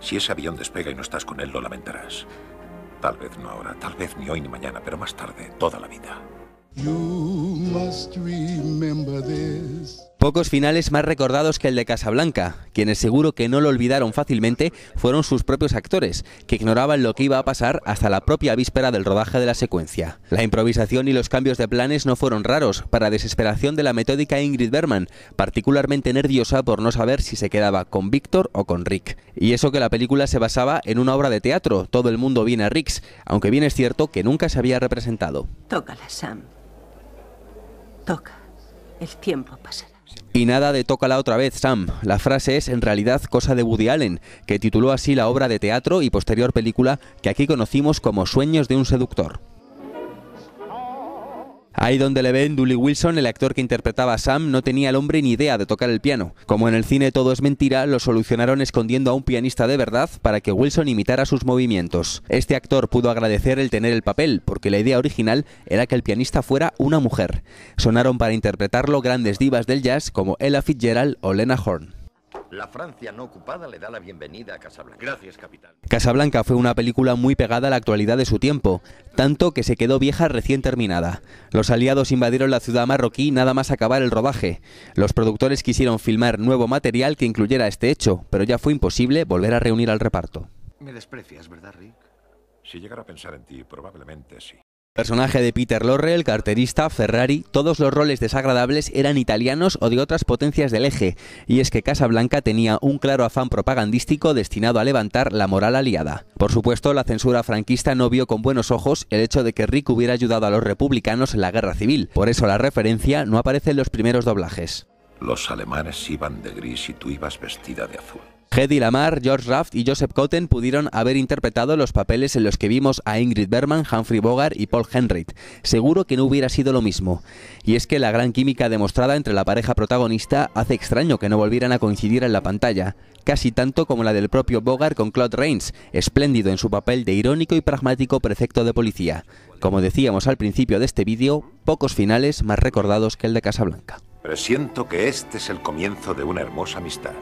Si ese avión despega y no estás con él, lo lamentarás. Tal vez no ahora, tal vez ni hoy ni mañana, pero más tarde, toda la vida. Pocos finales más recordados que el de Casablanca, quienes seguro que no lo olvidaron fácilmente fueron sus propios actores, que ignoraban lo que iba a pasar hasta la propia víspera del rodaje de la secuencia. La improvisación y los cambios de planes no fueron raros, para desesperación de la metódica Ingrid Berman, particularmente nerviosa por no saber si se quedaba con Víctor o con Rick. Y eso que la película se basaba en una obra de teatro, Todo el mundo viene a Ricks, aunque bien es cierto que nunca se había representado. Sam. Toca, el tiempo pasará. Y nada de Tócala otra vez, Sam. La frase es en realidad cosa de Woody Allen, que tituló así la obra de teatro y posterior película que aquí conocimos como Sueños de un seductor. Ahí donde le ven Dooley Wilson, el actor que interpretaba a Sam, no tenía el hombre ni idea de tocar el piano. Como en el cine todo es mentira, lo solucionaron escondiendo a un pianista de verdad para que Wilson imitara sus movimientos. Este actor pudo agradecer el tener el papel, porque la idea original era que el pianista fuera una mujer. Sonaron para interpretarlo grandes divas del jazz como Ella Fitzgerald o Lena Horne. La Francia no ocupada le da la bienvenida a Casablanca. Gracias, capitán. Casablanca fue una película muy pegada a la actualidad de su tiempo, tanto que se quedó vieja recién terminada. Los aliados invadieron la ciudad marroquí nada más acabar el rodaje. Los productores quisieron filmar nuevo material que incluyera este hecho, pero ya fue imposible volver a reunir al reparto. Me desprecias, ¿verdad, Rick? Si llegara a pensar en ti, probablemente sí. Personaje de Peter Lorre, el carterista, Ferrari, todos los roles desagradables eran italianos o de otras potencias del eje, y es que Casablanca tenía un claro afán propagandístico destinado a levantar la moral aliada. Por supuesto, la censura franquista no vio con buenos ojos el hecho de que Rick hubiera ayudado a los republicanos en la guerra civil, por eso la referencia no aparece en los primeros doblajes. Los alemanes iban de gris y tú ibas vestida de azul. Hedy Lamar, George Raft y Joseph Cotten pudieron haber interpretado los papeles en los que vimos a Ingrid Berman, Humphrey Bogart y Paul Henry. Seguro que no hubiera sido lo mismo. Y es que la gran química demostrada entre la pareja protagonista hace extraño que no volvieran a coincidir en la pantalla, casi tanto como la del propio Bogart con Claude Rains, espléndido en su papel de irónico y pragmático prefecto de policía. Como decíamos al principio de este vídeo, pocos finales más recordados que el de Casablanca. Presiento que este es el comienzo de una hermosa amistad.